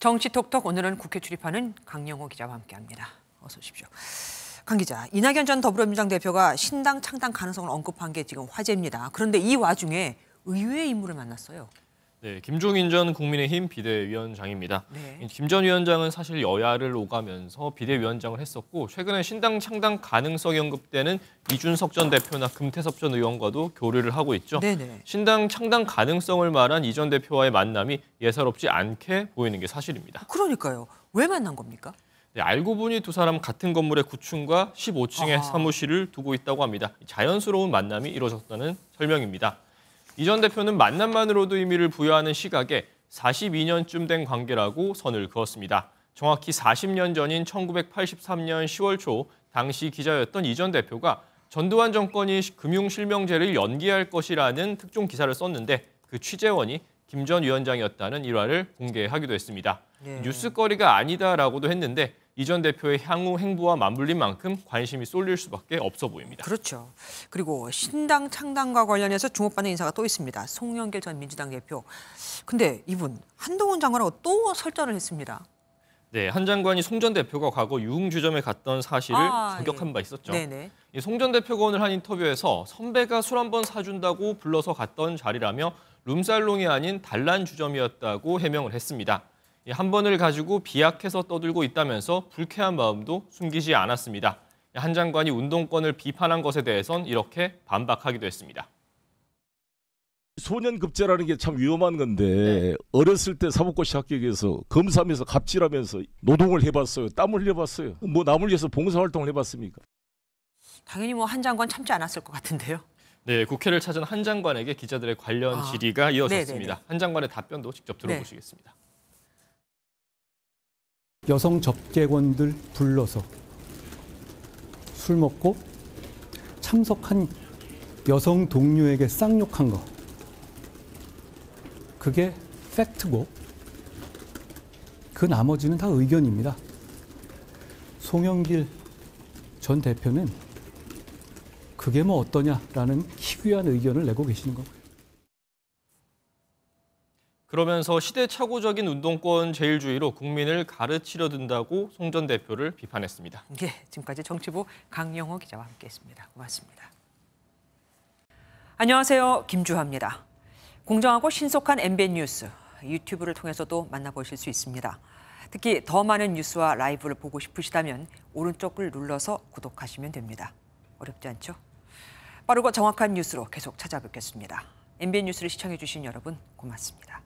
정치톡톡 오늘은 국회 출입하는 강영호 기자와 함께합니다. 어서 오십시오. 강 기자, 이낙연 전 더불어민주당 대표가 신당 창당 가능성을 언급한 게 지금 화제입니다. 그런데 이 와중에 의회 인물을 만났어요. 네, 김종인 전 국민의힘 비대위원장입니다. 네. 김전 위원장은 사실 여야를 오가면서 비대위원장을 했었고 최근에 신당 창당 가능성 연급되는 이준석 전 대표나 금태섭 전 의원과도 교류를 하고 있죠. 네네. 네. 신당 창당 가능성을 말한 이 전 대표와의 만남이 예사롭지 않게 보이는 게 사실입니다. 그러니까요. 왜 만난 겁니까? 네, 알고 보니 두 사람 같은 건물의 9층과 15층의 아. 사무실을 두고 있다고 합니다. 자연스러운 만남이 이루어졌다는 설명입니다. 이전 대표는 만남만으로도 의미를 부여하는 시각에 42년쯤 된 관계라고 선을 그었습니다. 정확히 40년 전인 1983년 10월 초 당시 기자였던 이 전 대표가 전두환 정권이 금융실명제를 연기할 것이라는 특종 기사를 썼는데 그 취재원이 김 전 위원장이었다는 일화를 공개하기도 했습니다. 네. 뉴스거리가 아니다라고도 했는데 이전 대표의 향후 행보와 맞물린 만큼 관심이 쏠릴 수밖에 없어 보입니다. 그렇죠. 그리고 신당 창당과 관련해서 주목받는 인사가 또 있습니다. 송영길 전 민주당 대표. 근데 이분 한동훈 장관하고 또 설전을 했습니다. 네, 한 장관이 송 전 대표가 과거 유흥주점에 갔던 사실을 아, 저격한 예. 네. 바 있었죠. 송전 대표가 오늘 한 인터뷰에서 선배가 술 한 번 사준다고 불러서 갔던 자리라며 룸살롱이 아닌 단란주점이었다고 해명을 했습니다. 예, 한 번을 가지고 비약해서 떠들고 있다면서 불쾌한 마음도 숨기지 않았습니다. 예, 한 장관이 운동권을 비판한 것에 대해선 이렇게 반박하기도 했습니다. 소년급제라는 게 참 위험한 건데 네. 어렸을 때 사법고시 합격해서 검사하면서 갑질하면서 노동을 해봤어요. 땀 흘려봤어요. 뭐 남을 위해서 봉사활동을 해봤습니까? 당연히 뭐 한 장관 참지 않았을 것 같은데요. 네, 국회를 찾은 한 장관에게 기자들의 관련 아, 질의가 네, 네, 이어졌습니다. 네네네. 한 장관의 답변도 직접 들어보시겠습니다. 네. 여성 접객원들 불러서 술 먹고 참석한 여성 동료에게 쌍욕한 거. 그게 팩트고 그 나머지는 다 의견입니다. 송영길 전 대표는 그게 뭐 어떠냐라는 희귀한 의견을 내고 계시는 거고요. 그러면서 시대착오적인 운동권 제일주의로 국민을 가르치려 든다고 송전 대표를 비판했습니다. 예, 지금까지 정치부 강영호 기자와 함께했습니다. 고맙습니다. 안녕하세요, 김주하입니다. 공정하고 신속한 MBN 뉴스 유튜브를 통해서도 만나보실 수 있습니다. 특히 더 많은 뉴스와 라이브를 보고 싶으시다면 오른쪽을 눌러서 구독하시면 됩니다. 어렵지 않죠? 빠르고 정확한 뉴스로 계속 찾아뵙겠습니다. MBN 뉴스를 시청해주신 여러분 고맙습니다.